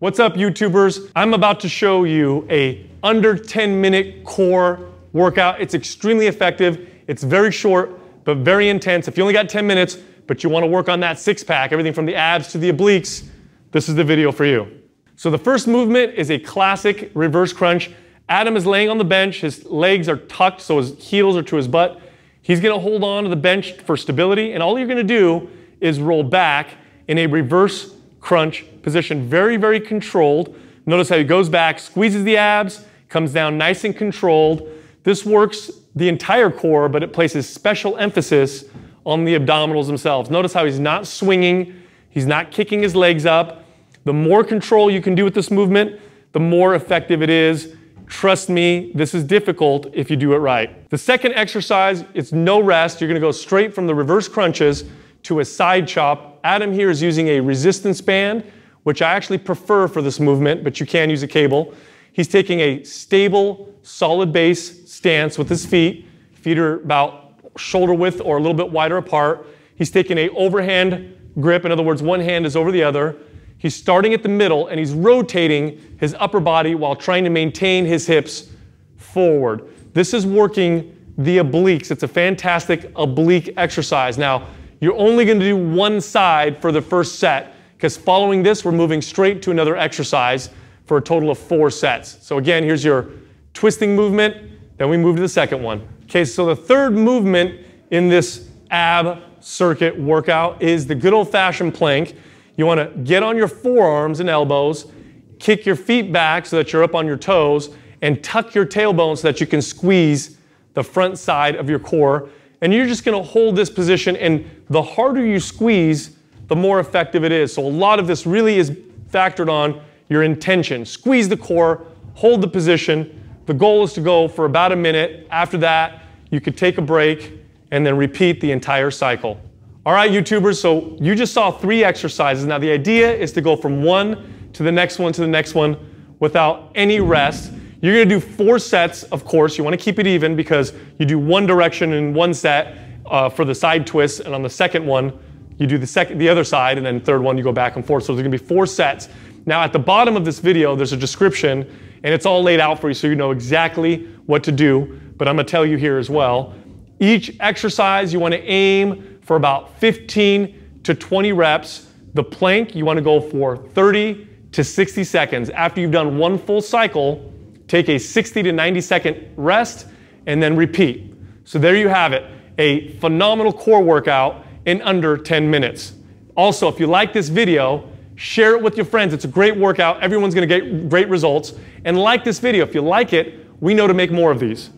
What's up, YouTubers? I'm about to show you a under 10 minute core workout. It's extremely effective. It's very short, but very intense. If you only got 10 minutes, but you wanna work on that six pack, everything from the abs to the obliques, this is the video for you. So the first movement is a classic reverse crunch. Adam is laying on the bench. His legs are tucked, so his heels are to his butt. He's gonna hold on to the bench for stability, and all you're gonna do is roll back in a reverse crunch position, very, very controlled. Notice how he goes back, squeezes the abs, comes down nice and controlled. This works the entire core, but it places special emphasis on the abdominals themselves. Notice how he's not swinging, he's not kicking his legs up. The more control you can do with this movement, the more effective it is. Trust me, this is difficult if you do it right. The second exercise, it's no rest. You're gonna go straight from the reverse crunches to a side chop. Adam here is using a resistance band which I actually prefer for this movement, but you can use a cable. He's taking a stable, solid base stance with his feet, feet are about shoulder width or a little bit wider apart. He's taking a overhand grip, in other words, one hand is over the other. He's starting at the middle and he's rotating his upper body while trying to maintain his hips forward. This is working the obliques. It's a fantastic oblique exercise. Now, you're only going to do one side for the first set because following this, we're moving straight to another exercise for a total of four sets. So again, here's your twisting movement, then we move to the second one. Okay, so the third movement in this ab circuit workout is the good old fashioned plank. You wanna get on your forearms and elbows, kick your feet back so that you're up on your toes, and tuck your tailbone so that you can squeeze the front side of your core. And you're just gonna hold this position, and the harder you squeeze, the more effective it is. So a lot of this really is factored on your intention. Squeeze the core, hold the position. The goal is to go for about a minute. After that, you could take a break and then repeat the entire cycle. All right, YouTubers, so you just saw three exercises. Now the idea is to go from one to the next one to the next one without any rest. You're gonna do four sets, of course. You wanna keep it even because you do one direction in one set uh, for the side twist, and on the second one, you do the second, the other side, and then third one, you go back and forth. So there's gonna be four sets. Now at the bottom of this video, there's a description, and it's all laid out for you so you know exactly what to do, but I'm gonna tell you here as well. Each exercise, you wanna aim for about 15 to 20 reps. The plank, you wanna go for 30 to 60 seconds. After you've done one full cycle, take a 60 to 90 second rest, and then repeat. So there you have it, a phenomenal core workout in under 10 minutes. Also, if you like this video, share it with your friends. It's a great workout. Everyone's going to get great results. And like this video. If you like it, we know to make more of these.